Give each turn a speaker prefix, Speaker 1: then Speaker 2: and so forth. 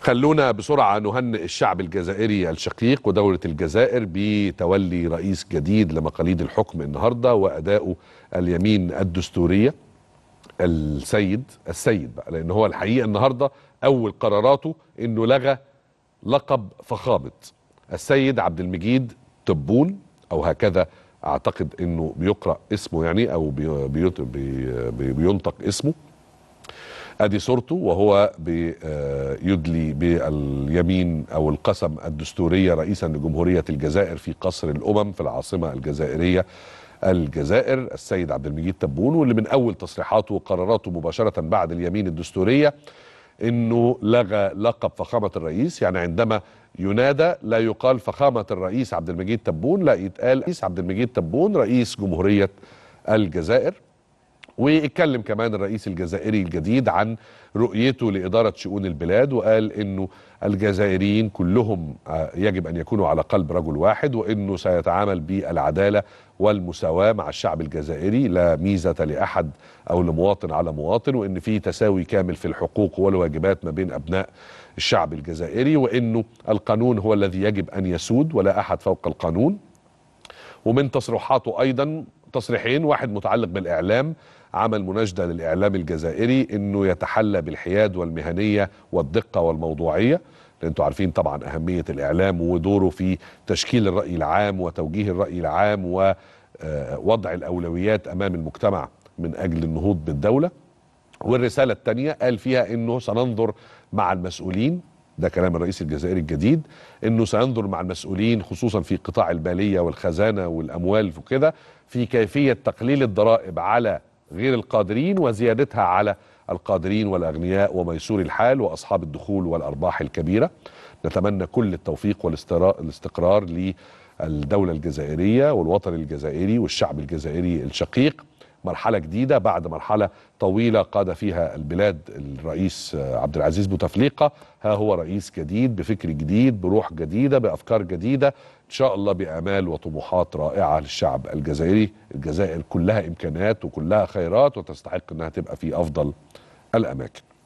Speaker 1: خلونا بسرعة نهنئ الشعب الجزائري الشقيق ودولة الجزائر بتولي رئيس جديد لمقاليد الحكم النهاردة وأداؤه اليمين الدستورية السيد السيد بقى لأن هو الحقيقة النهاردة أول قراراته أنه لغى لقب فخامة السيد عبد المجيد تبون أو هكذا أعتقد أنه بيقرأ اسمه يعني أو بي بي بي بينطق اسمه ادي صورته وهو آه، يدلي باليمين او القسم الدستوريه رئيسا لجمهوريه الجزائر في قصر الامم في العاصمه الجزائريه الجزائر السيد عبد المجيد تبون واللي من اول تصريحاته وقراراته مباشره بعد اليمين الدستوريه انه لغى لقب فخامه الرئيس يعني عندما ينادى لا يقال فخامه الرئيس عبد المجيد تبون لا يتقال رئيس عبد المجيد تبون رئيس جمهوريه الجزائر واتكلم كمان الرئيس الجزائري الجديد عن رؤيته لإدارة شؤون البلاد وقال أنه الجزائريين كلهم آه، يجب أن يكونوا على قلب رجل واحد وأنه سيتعامل بالعدالة والمساواة مع الشعب الجزائري لا ميزة لأحد أو لمواطن على مواطن وأن في تساوي كامل في الحقوق والواجبات ما بين أبناء الشعب الجزائري وأنه القانون هو الذي يجب أن يسود ولا أحد فوق القانون ومن تصريحاته أيضا تصريحين واحد متعلق بالاعلام عمل مناشده للاعلام الجزائري انه يتحلى بالحياد والمهنيه والدقه والموضوعيه انتوا انتم عارفين طبعا اهميه الاعلام ودوره في تشكيل الراي العام وتوجيه الراي العام ووضع آه، الاولويات امام المجتمع من اجل النهوض بالدوله والرساله الثانيه قال فيها انه سننظر مع المسؤولين ده كلام الرئيس الجزائري الجديد انه سينظر مع المسؤولين خصوصا في قطاع الباليه والخزانه والاموال وكده في كيفيه تقليل الضرائب على غير القادرين وزيادتها على القادرين والاغنياء وميسور الحال واصحاب الدخول والارباح الكبيره نتمنى كل التوفيق والاستقرار للدوله الجزائريه والوطن الجزائري والشعب الجزائري الشقيق مرحلة جديدة بعد مرحلة طويلة قاد فيها البلاد الرئيس عبد العزيز بوتفليقة ها هو رئيس جديد بفكر جديد بروح جديدة بأفكار جديدة إن شاء الله بآمال وطموحات رائعة للشعب الجزائري الجزائر كلها إمكانات وكلها خيرات وتستحق أنها تبقى في أفضل الأماكن